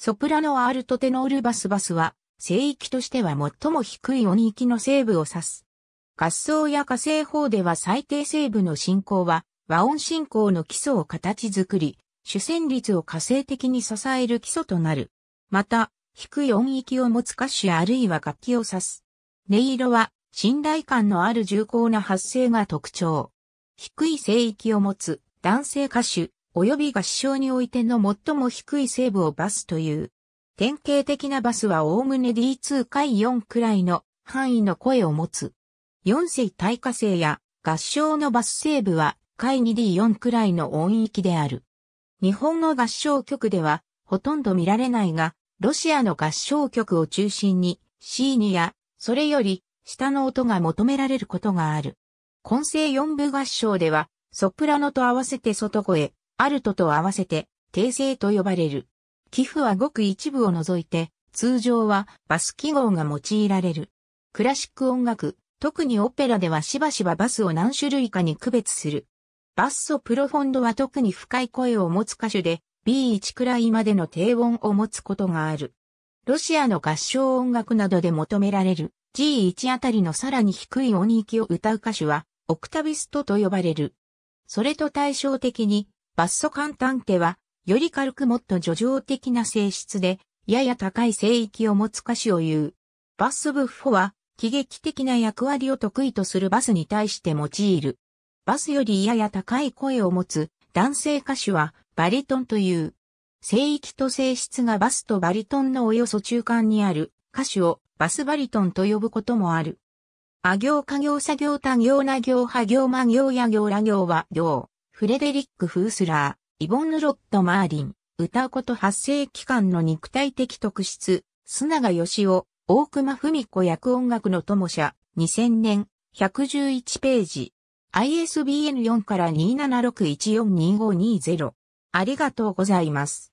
ソプラノアルトテノールバスバスは、聖域としては最も低い音域の西部を指す。合奏や火星法では最低西部の進行は、和音進行の基礎を形作り、主旋律を火星的に支える基礎となる。また、低い音域を持つ歌手あるいは楽器を指す。音色は、信頼感のある重厚な発声が特徴。低い聖域を持つ男性歌手、及び合唱においての最も低いーブをバスという。典型的なバスはおおむね D2 回4くらいの範囲の声を持つ。4世対化性や合唱のバスー部は回 2D4 くらいの音域である。日本の合唱曲ではほとんど見られないが、ロシアの合唱曲を中心に C2 やそれより下の音が求められることがある。混声4部合唱ではソプラノと合わせて外声、アルトと合わせて、訂正と呼ばれる。寄付はごく一部を除いて、通常はバス記号が用いられる。クラシック音楽、特にオペラではしばしばバスを何種類かに区別する。バッソプロフォンドは特に深い声を持つ歌手で B1 くらいまでの低音を持つことがある。ロシアの合唱音楽などで求められる G1 あたりのさらに低い音域を歌う歌手はオクタビストと呼ばれる。それと対照的にバッソ簡単偵は、より軽くもっと叙情的な性質で、やや高い聖域を持つ歌手を言う。バッソブッフォは、喜劇的な役割を得意とするバスに対して用いる。バスよりやや高い声を持つ男性歌手はバリトンという。聖域と性質がバスとバリトンのおよそ中間にある歌手をバスバリトンと呼ぶこともある。あ行家行作業他行な行派行ま行や行ら行は行。フレデリック・フースラー、イボンヌ・ロット・マーリン、歌子と発生期間の肉体的特質、砂賀義雄、大熊文子役音楽の友者、2000年、111ページ。ISBN4 から276142520。ありがとうございます。